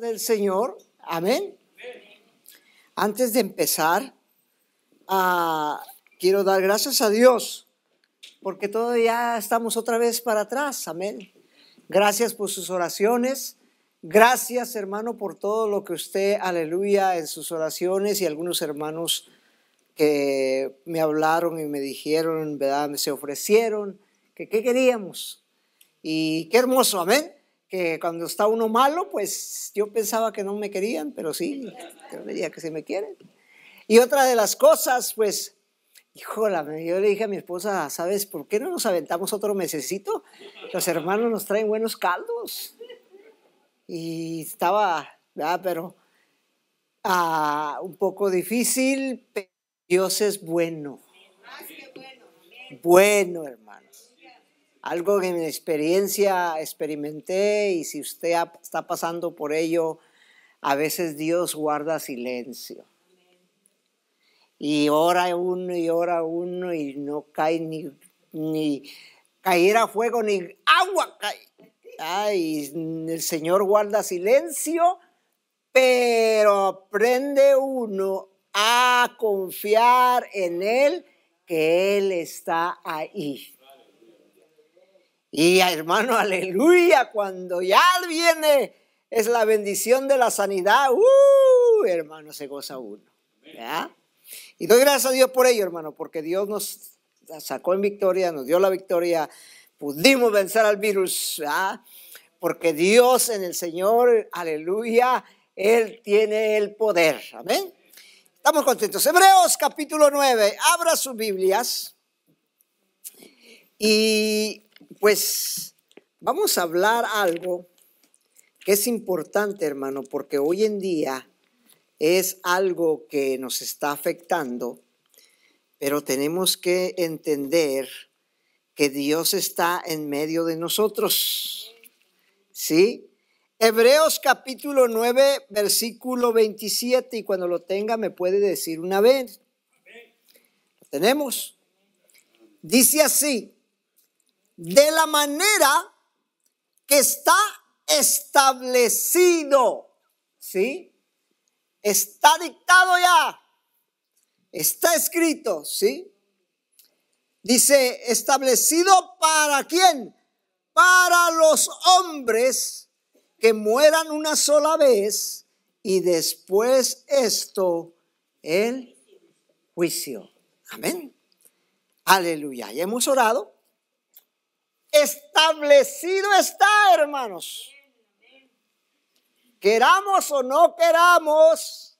del Señor. Amén. Antes de empezar, ah, quiero dar gracias a Dios, porque todavía estamos otra vez para atrás. Amén. Gracias por sus oraciones. Gracias, hermano, por todo lo que usted, aleluya, en sus oraciones y algunos hermanos que me hablaron y me dijeron, ¿verdad? Se ofrecieron que qué queríamos. Y qué hermoso, amén que cuando está uno malo, pues yo pensaba que no me querían, pero sí, yo diría que se me quieren. Y otra de las cosas, pues, híjole, yo le dije a mi esposa, ¿sabes por qué no nos aventamos otro mesecito? Los hermanos nos traen buenos caldos. Y estaba, ah, pero un poco difícil, pero Dios es bueno. Bueno, hermano algo que en mi experiencia experimenté y si usted está pasando por ello, a veces Dios guarda silencio. Y ora uno y ora uno y no cae ni, ni a fuego ni agua cae. y el Señor guarda silencio, pero aprende uno a confiar en Él que Él está ahí. Y hermano, aleluya, cuando ya viene es la bendición de la sanidad, uh, hermano, se goza uno. Y doy gracias a Dios por ello, hermano, porque Dios nos sacó en victoria, nos dio la victoria, pudimos vencer al virus, porque Dios en el Señor, aleluya, Él tiene el poder. Amén. Estamos contentos. Hebreos capítulo 9, abra sus Biblias. Y pues vamos a hablar algo que es importante, hermano, porque hoy en día es algo que nos está afectando, pero tenemos que entender que Dios está en medio de nosotros. ¿Sí? Hebreos capítulo 9, versículo 27, y cuando lo tenga me puede decir una vez. ¿Lo tenemos? Dice así, de la manera que está establecido. ¿Sí? Está dictado ya. Está escrito, ¿sí? Dice, establecido para quién? Para los hombres que mueran una sola vez y después esto, el juicio. Amén. Aleluya. Ya hemos orado establecido está, hermanos. Queramos o no queramos,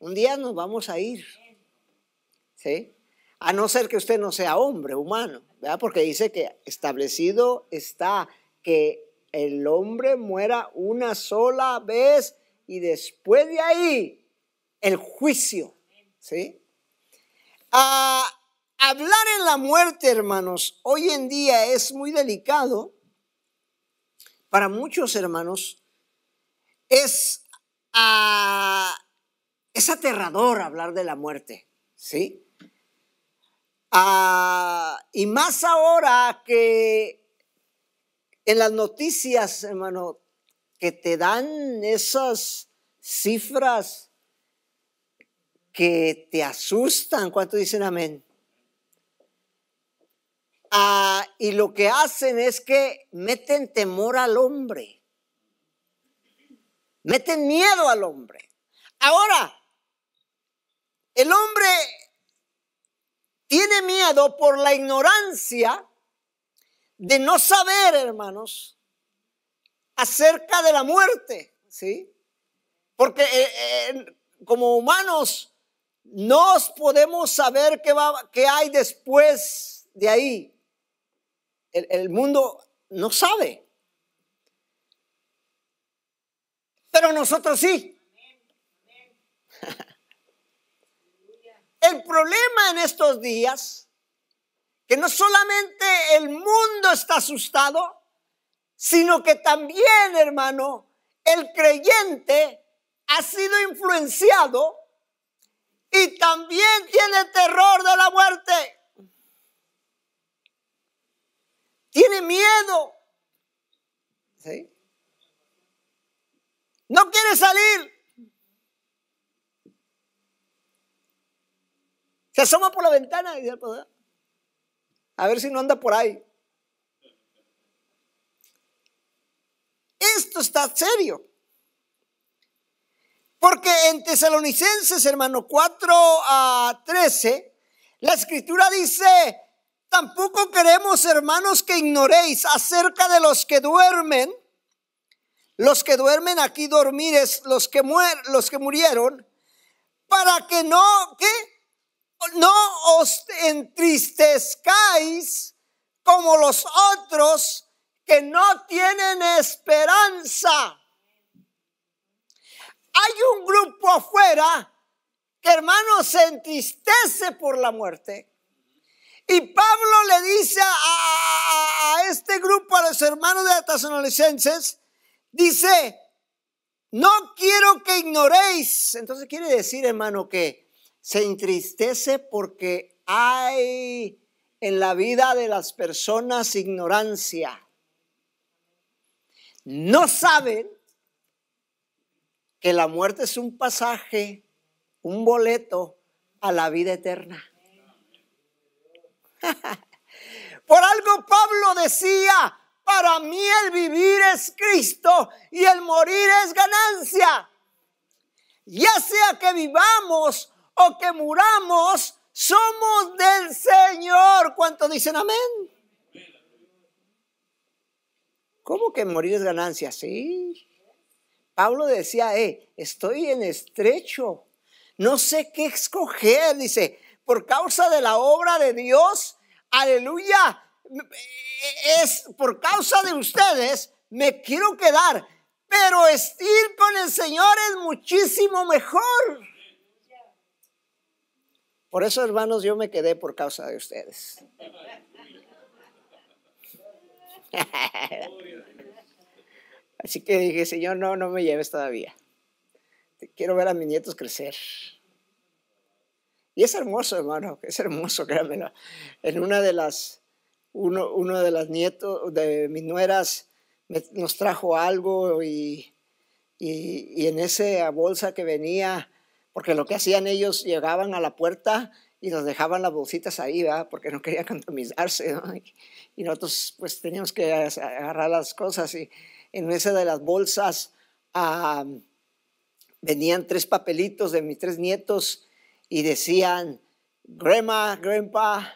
un día nos vamos a ir. ¿Sí? A no ser que usted no sea hombre, humano, Porque dice que establecido está que el hombre muera una sola vez y después de ahí el juicio, ¿sí? Ah, hablar en la muerte, hermanos, hoy en día es muy delicado para muchos hermanos. Es, ah, es aterrador hablar de la muerte, ¿sí? Ah, y más ahora que en las noticias, hermano, que te dan esas cifras que te asustan. cuando dicen amén? Ah, y lo que hacen es que meten temor al hombre. Meten miedo al hombre. Ahora, el hombre tiene miedo por la ignorancia de no saber, hermanos, acerca de la muerte, ¿sí? Porque eh, eh, como humanos no podemos saber qué, va, qué hay después de ahí el, mundo no sabe. Pero nosotros sí. El problema en estos días, que no solamente el mundo está asustado, sino que también, hermano, el creyente ha sido influenciado y también tiene terror de la muerte. Tiene miedo. ¿Sí? No quiere salir. Se asoma por la ventana y dice, pues, ¿eh? a ver si no anda por ahí. Esto está serio. Porque en Tesalonicenses, hermano, 4 a 13, la escritura dice, Tampoco queremos, hermanos, que ignoréis acerca de los que duermen. Los que duermen aquí dormir es los que, los que murieron, para que no, que no os entristezcáis como los otros que no tienen esperanza. Hay un grupo afuera que hermanos se entristece por la muerte, y Pablo le dice a, este grupo, a los hermanos de Atasanolicenses, dice, no quiero que ignoréis. Entonces quiere decir, hermano, que se entristece porque hay en la vida de las personas ignorancia. No saben que la muerte es un pasaje, un boleto a la vida eterna. Por algo Pablo decía, para mí el vivir es Cristo y el morir es ganancia. Ya sea que vivamos o que muramos, somos del Señor. ¿Cuánto dicen amén? ¿Cómo que morir es ganancia? Sí. Pablo decía, eh, estoy en estrecho. No sé qué escoger. Dice, por causa de la obra de Dios, aleluya, es por causa de ustedes, me quiero quedar. Pero estir con el Señor es muchísimo mejor. Por eso, hermanos, yo me quedé por causa de ustedes. Así que dije, Señor, no, no me lleves todavía. Te quiero ver a mis nietos crecer. Y es hermoso, hermano, es hermoso, créanmelo. En una de las, uno, uno de las nietos de mis nueras nos trajo algo y, y, y en esa bolsa que venía, porque lo que hacían ellos, llegaban a la puerta y nos dejaban las bolsitas ahí, ¿verdad? Porque no querían contaminarse, ¿no? Y, nosotros pues teníamos que agarrar las cosas y en esa de las bolsas venían tres papelitos de mis tres nietos y decían, Grandma, Grandpa,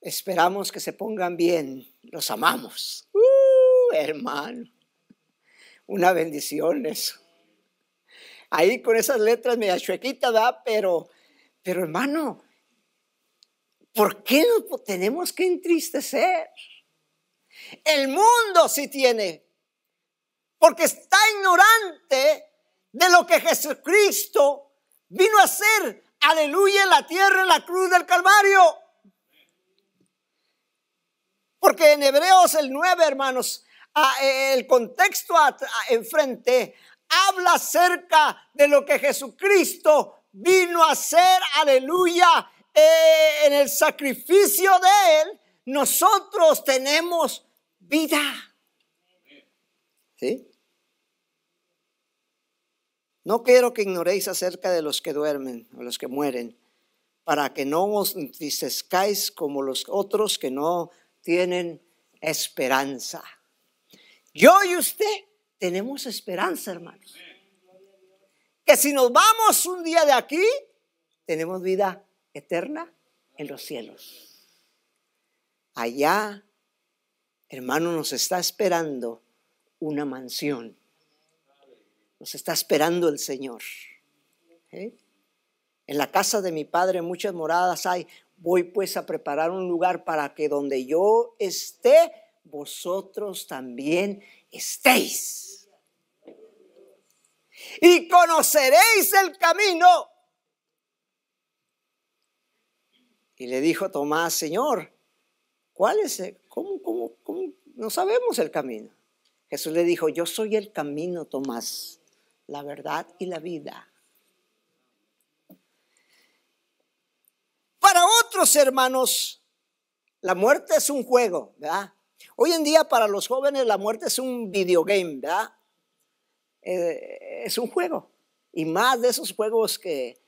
esperamos que se pongan bien, los amamos. ¡Uh, hermano, una bendición eso. Ahí con esas letras media chuequita, da, Pero, pero hermano, ¿por qué nos tenemos que entristecer? El mundo sí tiene, porque está ignorante de lo que Jesucristo vino a hacer aleluya en la tierra, en la cruz del Calvario. Porque en Hebreos el 9, hermanos, eh, el contexto enfrente habla acerca de lo que Jesucristo vino a hacer, aleluya, eh, en el sacrificio de Él. Nosotros tenemos vida. ¿Sí? No quiero que ignoréis acerca de los que duermen o los que mueren, para que no os entristezcáis como los otros que no tienen esperanza. Yo y usted tenemos esperanza, hermanos. Que si nos vamos un día de aquí, tenemos vida eterna en los cielos. Allá, hermano, nos está esperando una mansión nos está esperando el Señor. ¿Eh? En la casa de mi padre muchas moradas hay. Voy pues a preparar un lugar para que donde yo esté, vosotros también estéis. Y conoceréis el camino. Y le dijo Tomás, Señor, ¿cuál es? cómo, cómo, cómo? No sabemos el camino. Jesús le dijo, yo soy el camino, Tomás la verdad y la vida. Para otros hermanos, la muerte es un juego, ¿verdad? Hoy en día para los jóvenes la muerte es un videogame, ¿verdad? Eh, es un juego. Y más de esos juegos que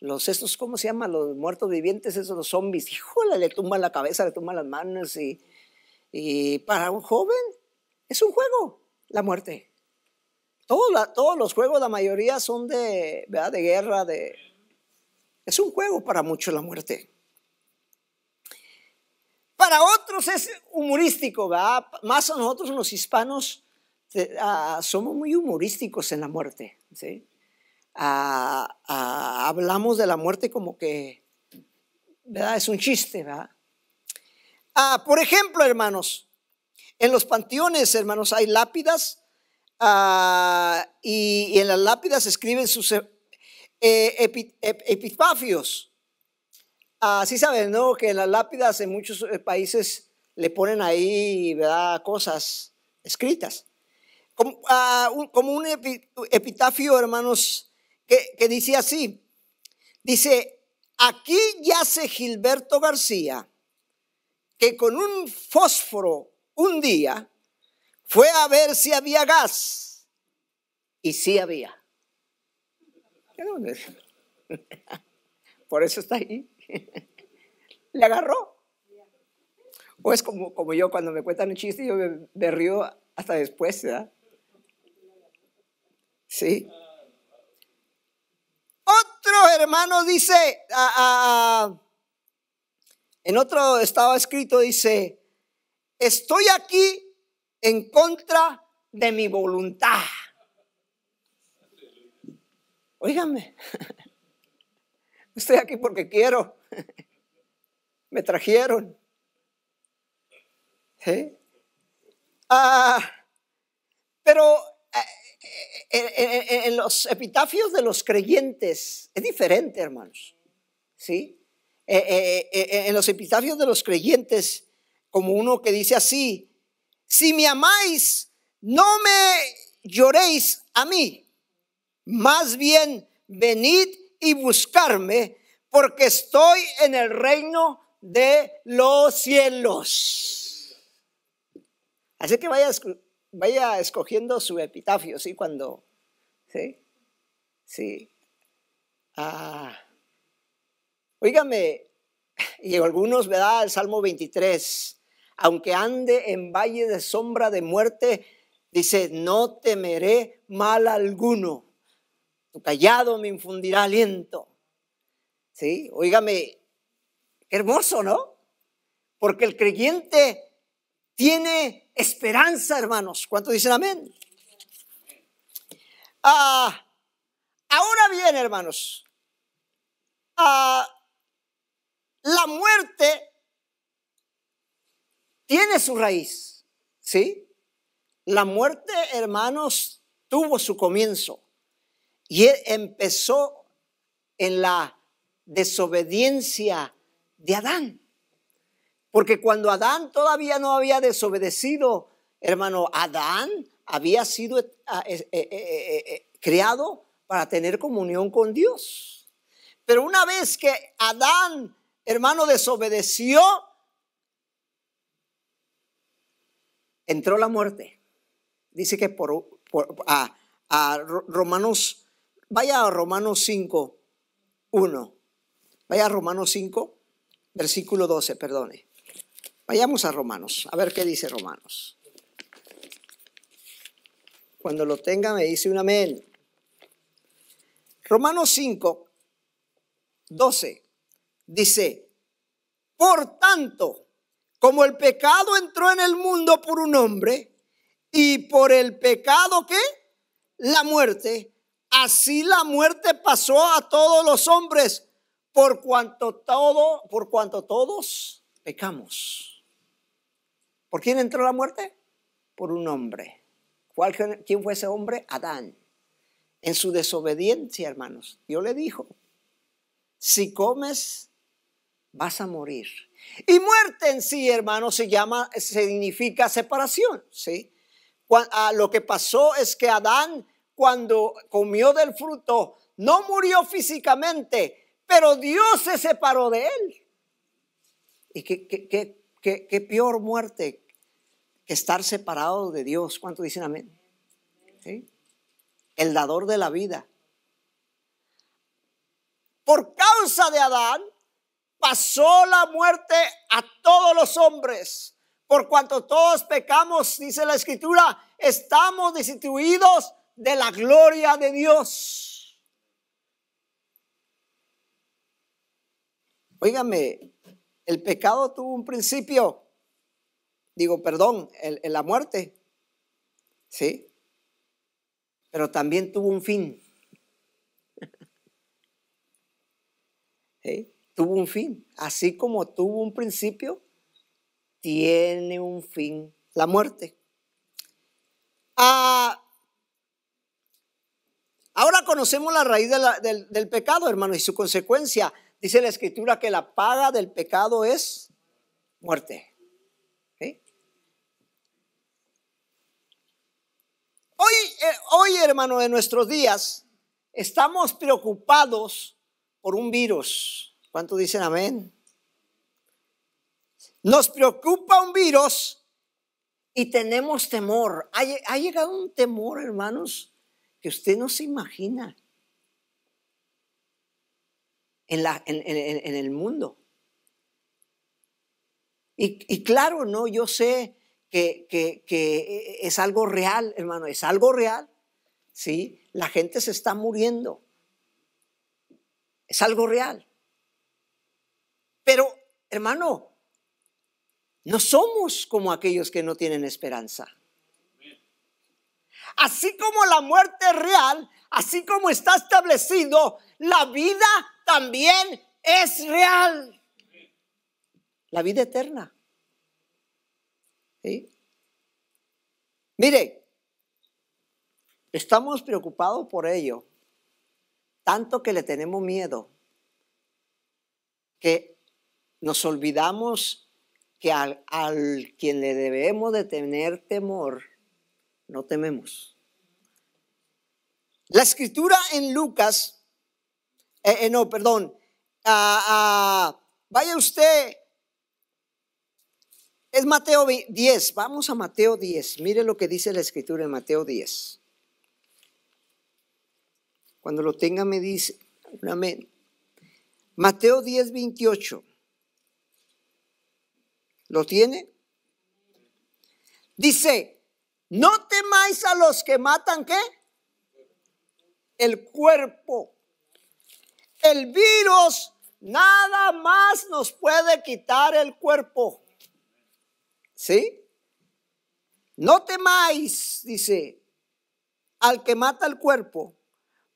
los estos, ¿cómo se llaman? Los muertos vivientes, esos los zombies. Híjole, le tumban la cabeza, le tumban las manos. Y, y para un joven es un juego, la muerte. Todos, los juegos, la mayoría son de, guerra, de... Es un juego para muchos la muerte. Para otros es humorístico, ¿verdad? Más a nosotros los hispanos ah, somos muy humorísticos en la muerte, ah, ah, hablamos de la muerte como que, ¿verdad? Es un chiste, ¿verdad? por ejemplo, hermanos, en los panteones, hermanos, hay lápidas Ah, y, en las lápidas escriben sus eh, e, epitafios Así ah, saben, ¿no? Que en las lápidas en muchos eh, países le ponen ahí, ¿verdad? Cosas escritas. Ah, como, un, epitafio, hermanos, que, que dice así. Dice, aquí yace Gilberto García, que con un fósforo un día fue a ver si había gas. Y sí había. Por eso está ahí. Le agarró. O es como, como yo cuando me cuentan un chiste, yo me, río hasta después, ¿verdad? Sí. Otro hermano dice, en otro estaba escrito, dice, estoy aquí en contra de mi voluntad. Óigame, estoy aquí porque quiero. Me trajeron. Ah, pero eh, eh, eh, en, los epitafios de los creyentes es diferente, hermanos. ¿Sí? en los epitafios de los creyentes, como uno que dice así, si me amáis, no me lloréis a mí, más bien venid y buscarme, porque estoy en el reino de los cielos. Así que vaya, vaya escogiendo su epitafio, ¿sí? Cuando, ¿sí? Sí. Ah. y algunos, ¿verdad? El Salmo 23 aunque ande en valle de sombra de muerte, dice, no temeré mal alguno. Tu callado me infundirá aliento. ¿Sí? oígame, hermoso, ¿no? Porque el creyente tiene esperanza, hermanos. ¿Cuánto dicen amén? Ah, ahora bien, hermanos, ah, la muerte tiene su raíz, ¿sí? La muerte, hermanos, tuvo su comienzo y empezó en la desobediencia de Adán. Porque cuando Adán todavía no había desobedecido, hermano, Adán había sido ah, eh, eh, eh, criado creado para tener comunión con Dios. Pero una vez que Adán, hermano, desobedeció, entró la muerte. Dice que por, a, a, Romanos, vaya a Romanos 5, 1. Vaya a Romanos 5, versículo 12, perdone. Vayamos a Romanos, a ver qué dice Romanos. Cuando lo tenga me dice un amén. Romanos 5, 12 dice, por tanto, como el pecado entró en el mundo por un hombre y por el pecado ¿qué? la muerte, así la muerte pasó a todos los hombres por cuanto todo, por cuanto todos pecamos. ¿Por quién entró la muerte? Por un hombre. ¿Quién fue ese hombre? Adán. En su desobediencia, hermanos, Dios le dijo, si comes, vas a morir. Y muerte en sí, hermano, se llama, significa separación, ¿sí? Ah, lo que pasó es que Adán, cuando comió del fruto, no murió físicamente, pero Dios se separó de él. ¿Y qué, qué, peor muerte que estar separado de Dios? ¿Cuánto dicen amén? El dador de la vida. Por causa de Adán, pasó la muerte a todos los hombres. Por cuanto todos pecamos, dice la escritura, estamos destituidos de la gloria de Dios. Óigame, el pecado tuvo un principio. Digo, perdón, En la muerte. ¿Sí? Pero también tuvo un fin. ¿Sí? tuvo un fin. Así como tuvo un principio, tiene un fin la muerte. Ah, ahora conocemos la raíz del, pecado, hermano, y su consecuencia. Dice la escritura que la paga del pecado es muerte. Hoy, eh, hoy, hermano, de nuestros días estamos preocupados por un virus. ¿Cuánto dicen amén? Nos preocupa un virus y tenemos temor. Ha, llegado un temor, hermanos, que usted no se imagina en, el mundo. Y, claro, no, yo sé que, es algo real, hermano, es algo real. ¿sí? La gente se está muriendo. Es algo real. Pero, hermano, no somos como aquellos que no tienen esperanza. Así como la muerte es real, así como está establecido, la vida también es real. La vida eterna. Mire, estamos preocupados por ello, tanto que le tenemos miedo, que nos olvidamos que al, quien le debemos de tener temor, no tememos. La escritura en Lucas, eh, eh, no, perdón, ah, ah, vaya usted, es Mateo 10, vamos a Mateo 10, mire lo que dice la escritura en Mateo 10. Cuando lo tenga me dice, amén. Mateo 10, 28. ¿Lo tiene? Dice, no temáis a los que matan qué? El cuerpo. El virus nada más nos puede quitar el cuerpo. ¿Sí? No temáis, dice, al que mata el cuerpo,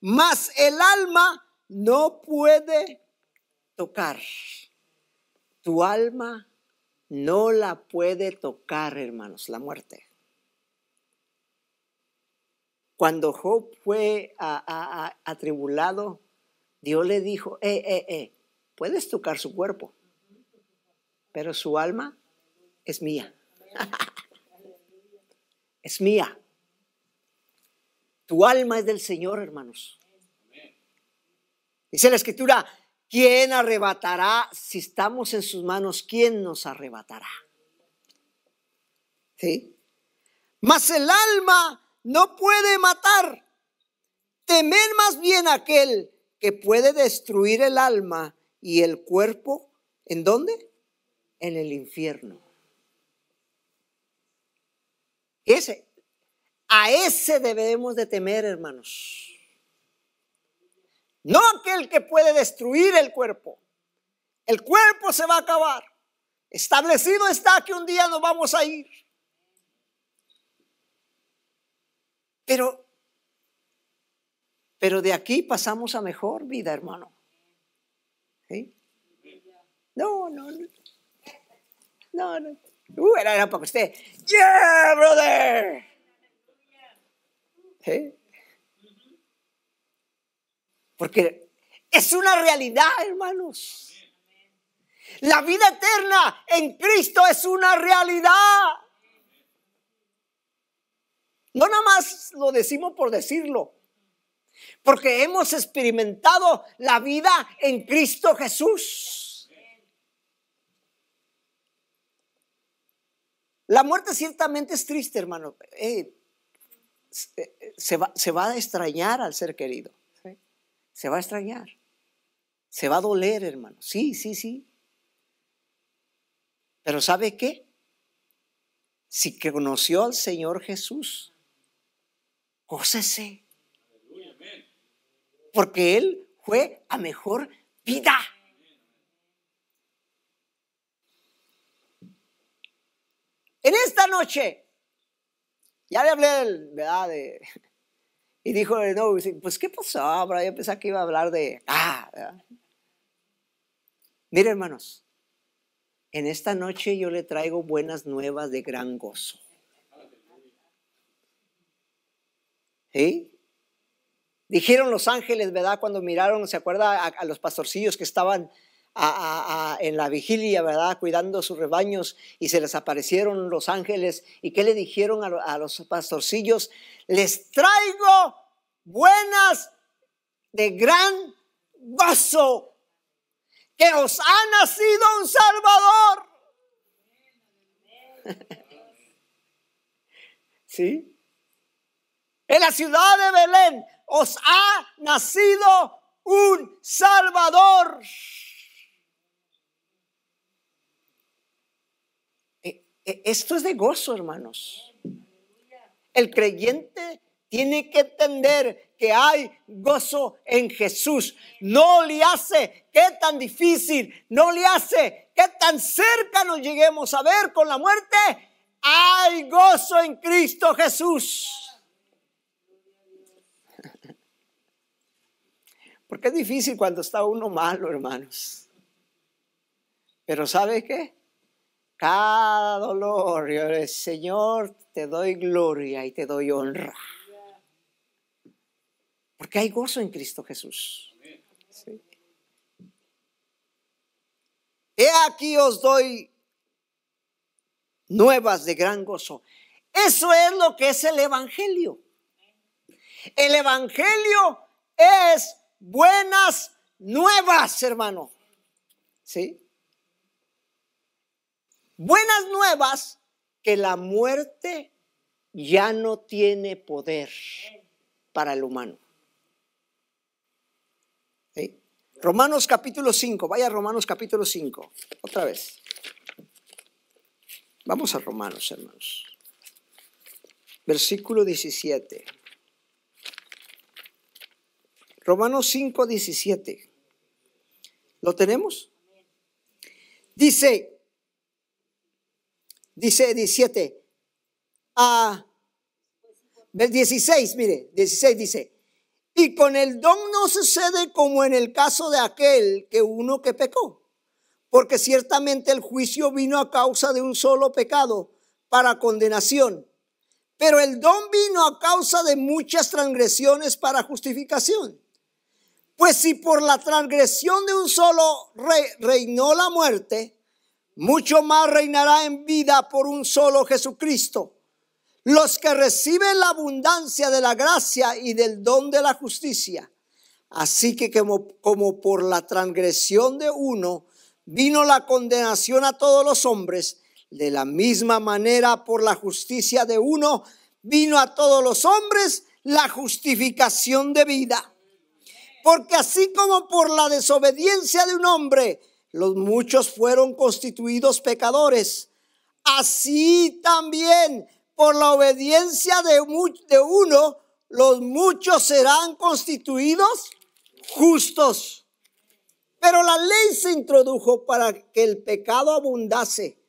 Más el alma no puede tocar. Tu alma no la puede tocar, hermanos, la muerte. Cuando Job fue atribulado, Dios le dijo, eh, eh, eh, puedes tocar su cuerpo, pero su alma es mía. es mía. Tu alma es del Señor, hermanos. Dice la escritura, ¿Quién arrebatará? Si estamos en sus manos, ¿quién nos arrebatará? ¿Sí? Mas el alma no puede matar. Temer más bien aquel que puede destruir el alma y el cuerpo. ¿En dónde? En el infierno. Ese, a ese debemos de temer, hermanos. No aquel que puede destruir el cuerpo. El cuerpo se va a acabar. Establecido está que un día nos vamos a ir. Pero, pero de aquí pasamos a mejor vida, hermano. ¿Sí? No, no, no. No, no. Uh, era, para usted. Yeah, brother. ¿Sí? Porque es una realidad, hermanos. La vida eterna en Cristo es una realidad. No nada más lo decimos por decirlo, porque hemos experimentado la vida en Cristo Jesús. La muerte ciertamente es triste, hermano. Eh, se va a extrañar al ser querido. Se va a extrañar. Se va a doler, hermano. Sí, sí, sí. Pero ¿sabe qué? Si conoció al Señor Jesús, gócese. Porque Él fue a mejor vida. En esta noche, ya le hablé ¿verdad? de y dijo no, pues ¿qué pasó, ahora, Yo pensaba que iba a hablar de... Ah, hermanos, en esta noche yo le traigo buenas nuevas de gran gozo. ¿Sí? Dijeron los ángeles, ¿verdad? Cuando miraron, ¿se acuerda a los pastorcillos que estaban en la vigilia, ¿verdad? Cuidando sus rebaños y se les aparecieron los ángeles. ¿Y qué le dijeron a, los pastorcillos? Les traigo buenas de gran gozo, que os ha nacido un Salvador. ¿Sí? En la ciudad de Belén os ha nacido un Salvador. E, esto es de gozo, hermanos. El creyente tiene que entender que hay gozo en Jesús. No le hace qué tan difícil, no le hace qué tan cerca nos lleguemos a ver con la muerte. Hay gozo en Cristo Jesús. Porque es difícil cuando está uno malo, hermanos. Pero ¿sabe qué? cada dolor. Señor, te doy gloria y te doy honra. Porque hay gozo en Cristo Jesús. He aquí os doy nuevas de gran gozo. Eso es lo que es el Evangelio. El Evangelio es buenas nuevas, hermano. ¿Sí? buenas nuevas que la muerte ya no tiene poder para el humano. Romanos capítulo 5, vaya Romanos capítulo 5, otra vez. Vamos a Romanos, hermanos. Versículo 17. Romanos 5, 17. ¿Lo tenemos? Dice, Dice 17. A, 16, mire, 16 dice. Y con el don no sucede como en el caso de aquel que uno que pecó. Porque ciertamente el juicio vino a causa de un solo pecado para condenación. Pero el don vino a causa de muchas transgresiones para justificación. Pues si por la transgresión de un solo reinó la muerte, mucho más reinará en vida por un solo Jesucristo. Los que reciben la abundancia de la gracia y del don de la justicia. Así que como, por la transgresión de uno vino la condenación a todos los hombres, de la misma manera por la justicia de uno vino a todos los hombres la justificación de vida. Porque así como por la desobediencia de un hombre los muchos fueron constituidos pecadores, así también por la obediencia de, uno, los muchos serán constituidos justos. Pero la ley se introdujo para que el pecado abundase.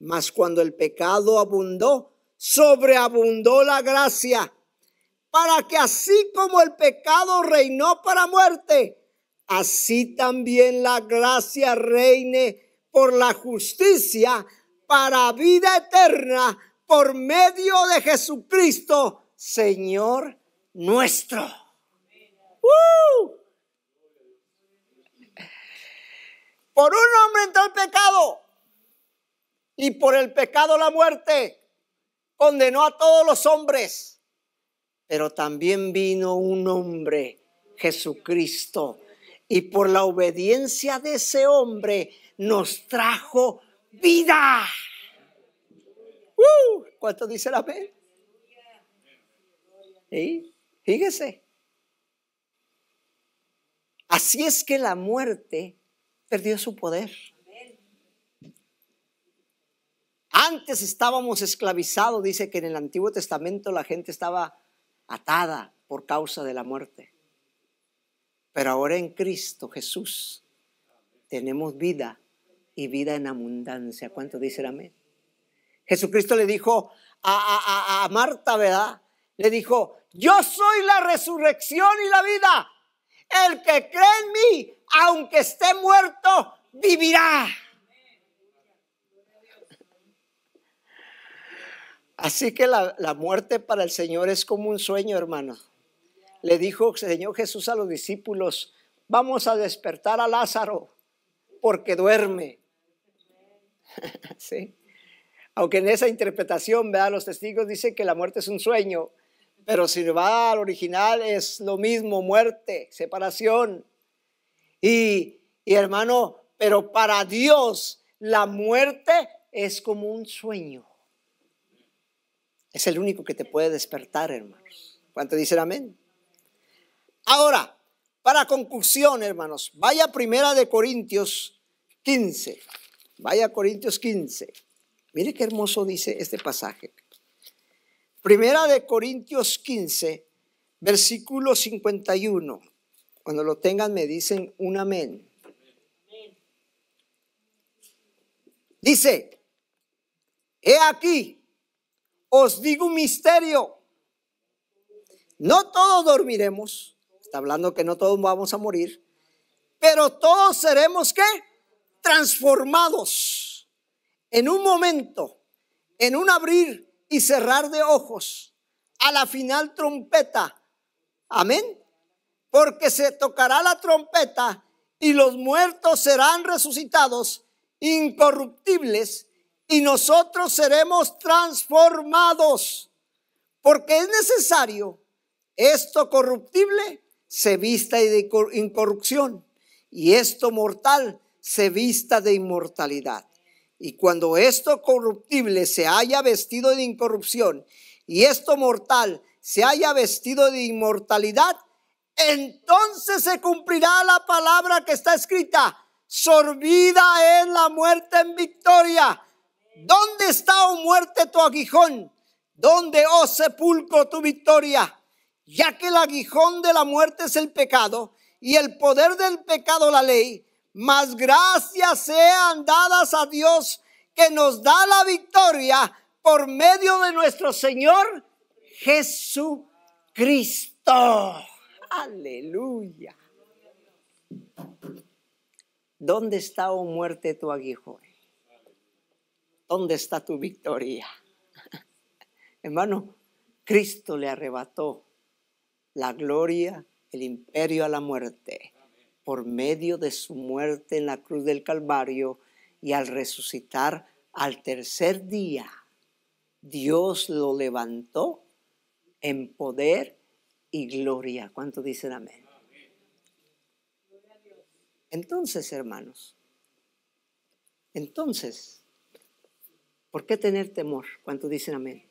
Mas cuando el pecado abundó, sobreabundó la gracia. Para que así como el pecado reinó para muerte, así también la gracia reine por la justicia para vida eterna por medio de Jesucristo, Señor nuestro. ¡Uh! Por un hombre entró el pecado y por el pecado la muerte. Condenó a todos los hombres. Pero también vino un hombre, Jesucristo, y por la obediencia de ese hombre nos trajo vida. ¡Uh! ¿Cuánto dice la fe? ¿Sí? Fíjese. Así es que la muerte perdió su poder. Antes estábamos esclavizados, dice que en el Antiguo Testamento la gente estaba atada por causa de la muerte. Pero ahora en Cristo Jesús tenemos vida y vida en abundancia. ¿Cuánto dice el amén? Jesucristo le dijo a, Marta, ¿verdad? Le dijo, yo soy la resurrección y la vida. El que cree en mí, aunque esté muerto, vivirá. Así que la, la muerte para el Señor es como un sueño, hermano le dijo el Señor Jesús a los discípulos, vamos a despertar a Lázaro porque duerme. ¿Sí? Aunque en esa interpretación, vea, los testigos dicen que la muerte es un sueño, pero si va al original es lo mismo, muerte, separación. Y, hermano, pero para Dios la muerte es como un sueño. Es el único que te puede despertar, hermanos. ¿Cuánto dicen amén? Ahora, para conclusión, hermanos, vaya primera de Corintios 15. Vaya Corintios 15. Mire qué hermoso dice este pasaje. Primera de Corintios 15, versículo 51. Cuando lo tengan me dicen un amén. Dice, he aquí, os digo un misterio. No todos dormiremos hablando que no todos vamos a morir, pero todos seremos qué? Transformados en un momento, en un abrir y cerrar de ojos, a la final trompeta. Amén. Porque se tocará la trompeta y los muertos serán resucitados incorruptibles y nosotros seremos transformados. Porque es necesario esto corruptible se vista de incorrupción y esto mortal se vista de inmortalidad. Y cuando esto corruptible se haya vestido de incorrupción y esto mortal se haya vestido de inmortalidad, entonces se cumplirá la palabra que está escrita. Sorbida es la muerte en victoria. ¿Dónde está, oh muerte, tu aguijón? ¿Dónde, oh sepulcro, tu victoria? ya que el aguijón de la muerte es el pecado y el poder del pecado la ley, Más gracias sean dadas a Dios que nos da la victoria por medio de nuestro Señor Jesucristo. Aleluya. ¿Dónde está, oh muerte, tu aguijón? ¿Dónde está tu victoria? Hermano, Cristo le arrebató la gloria, el imperio a la muerte, por medio de su muerte en la cruz del Calvario y al resucitar al tercer día, Dios lo levantó en poder y gloria. ¿Cuánto dicen amén? Entonces, hermanos, entonces, ¿por qué tener temor? ¿Cuánto dicen amén?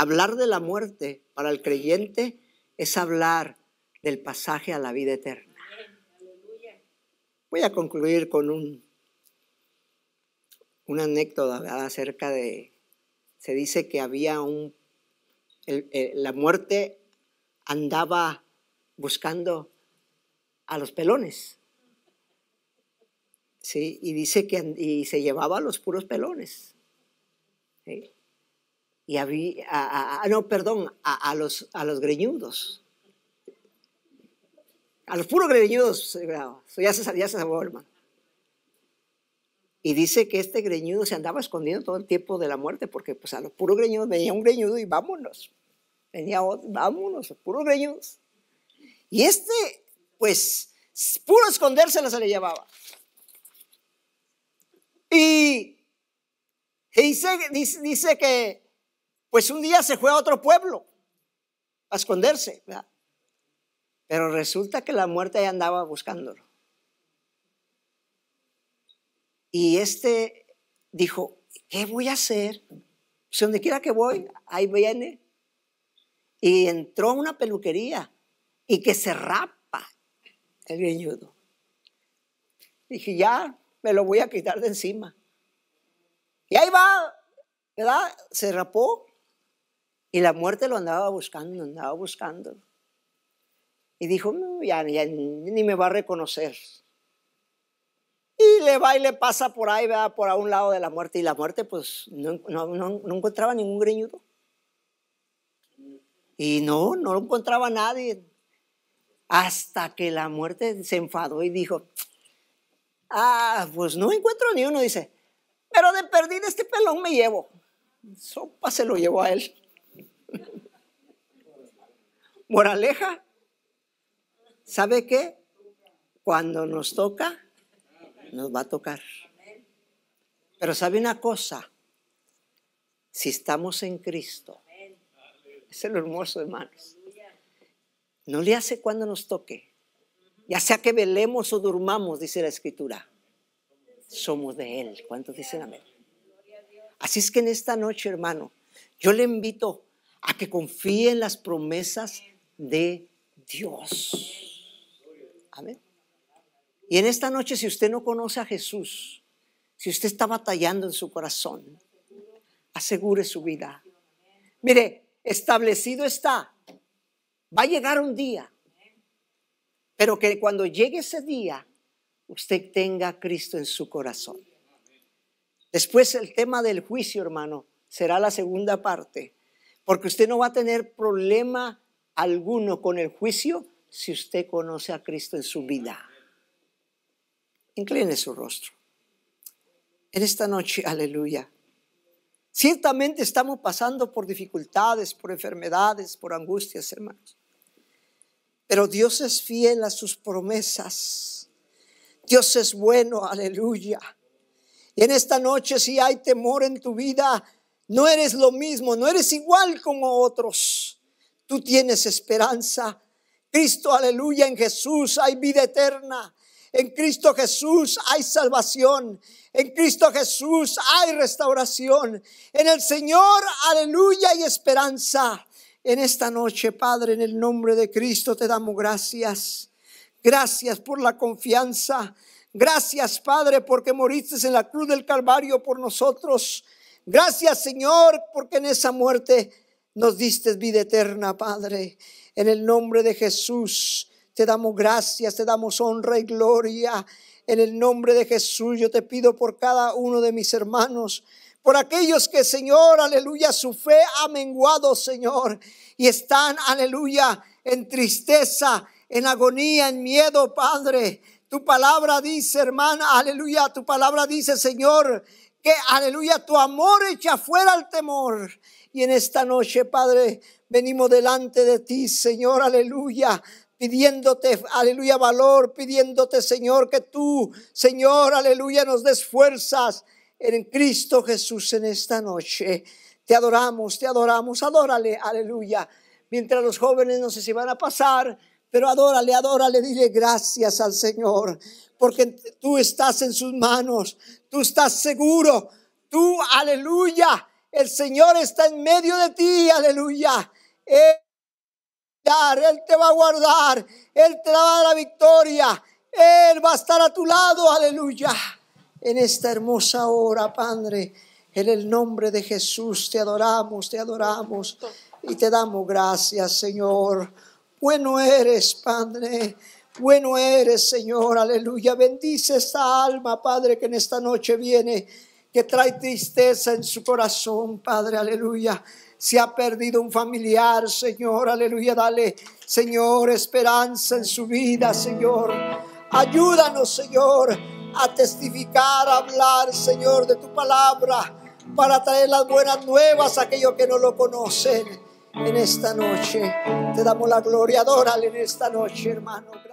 Hablar de la muerte para el creyente es hablar del pasaje a la vida eterna. Voy a concluir con un, una anécdota acerca de, se dice que había un, eh, la muerte andaba buscando a los pelones. Sí, y dice que y se llevaba a los puros pelones y había, a, no, perdón, a, los, a los greñudos. A los puros greñudos se eh, graba. Ya se, ya se salvó, Y dice que este greñudo se andaba escondiendo todo el tiempo de la muerte, porque pues a los puros greñudos venía un greñudo y vámonos. Venía otro, vámonos, puros greñudos. Y este, pues, puro esconderse se le llevaba. Y, dice, dice que pues un día se fue a otro pueblo a esconderse. ¿verdad? Pero resulta que la muerte ya andaba buscándolo. Y este dijo, ¿qué voy a hacer? Si pues, donde quiera que voy, ahí viene. Y entró a una peluquería y que se rapa el viñudo. Dije, ya me lo voy a quitar de encima. Y ahí va, ¿verdad? Se rapó y la muerte lo andaba buscando, andaba buscando. Y dijo, ya, ni me va a reconocer. Y le va y le pasa por ahí, va por a un lado de la muerte. Y la muerte, pues, no, encontraba ningún greñudo. Y no, no lo encontraba nadie. Hasta que la muerte se enfadó y dijo, ah, pues no encuentro ni uno. Dice, pero de perdida este pelón me llevo. Sopa se lo llevó a él. Moraleja, ¿sabe qué? Cuando nos toca, nos va a tocar. Pero sabe una cosa, si estamos en Cristo, es el hermoso hermanos, no le hace cuando nos toque, ya sea que velemos o durmamos, dice la escritura, somos de Él. ¿Cuántos dicen amén? Así es que en esta noche, hermano, yo le invito a que confíe en las promesas de Dios. Amén. Y en esta noche, si usted no conoce a Jesús, si usted está batallando en su corazón, asegure su vida. Mire, establecido está. Va a llegar un día. Pero que cuando llegue ese día, usted tenga a Cristo en su corazón. Después el tema del juicio, hermano, será la segunda parte. Porque usted no va a tener problema alguno con el juicio si usted conoce a Cristo en su vida. Incline su rostro. En esta noche, aleluya. Ciertamente estamos pasando por dificultades, por enfermedades, por angustias, hermanos. Pero Dios es fiel a sus promesas. Dios es bueno, aleluya. Y en esta noche, si hay temor en tu vida, no eres lo mismo, no eres igual como otros. Tú tienes esperanza. Cristo, aleluya, en Jesús hay vida eterna. En Cristo Jesús hay salvación. En Cristo Jesús hay restauración. En el Señor, aleluya, y esperanza. En esta noche, Padre, en el nombre de Cristo te damos gracias. Gracias por la confianza. Gracias, Padre, porque moriste en la cruz del Calvario por nosotros. Gracias, Señor, porque en esa muerte nos diste vida eterna, Padre. En el nombre de Jesús te damos gracias, te damos honra y gloria. En el nombre de Jesús yo te pido por cada uno de mis hermanos, por aquellos que, Señor, aleluya, su fe ha menguado, Señor, y están, aleluya, en tristeza, en agonía, en miedo, Padre. Tu palabra dice, hermana, aleluya, tu palabra dice, Señor, que, aleluya, tu amor echa fuera el temor. Y en esta noche, Padre, venimos delante de ti, Señor, aleluya pidiéndote, aleluya, valor, pidiéndote, Señor, que tú, Señor, aleluya, nos des fuerzas en Cristo Jesús en esta noche. Te adoramos, te adoramos, adórale, aleluya. Mientras los jóvenes no sé si van a pasar, pero adórale, adórale, dile gracias al Señor, porque tú estás en sus manos, tú estás seguro, tú, aleluya, el Señor está en medio de ti, aleluya. Él, te va a guardar, Él te va a dar la victoria, Él va a estar a tu lado, aleluya. En esta hermosa hora, Padre, en el nombre de Jesús te adoramos, te adoramos y te damos gracias, Señor. Bueno eres, Padre. Bueno eres, Señor. Aleluya. Bendice esta alma, Padre, que en esta noche viene trae tristeza en su corazón, Padre, aleluya. Si ha perdido un familiar, Señor, aleluya, dale, Señor, esperanza en su vida, Señor. Ayúdanos, Señor, a testificar, a hablar, Señor, de tu palabra, para traer las buenas nuevas a aquellos que no lo conocen en esta noche. Te damos la gloria, adórale en esta noche, hermano.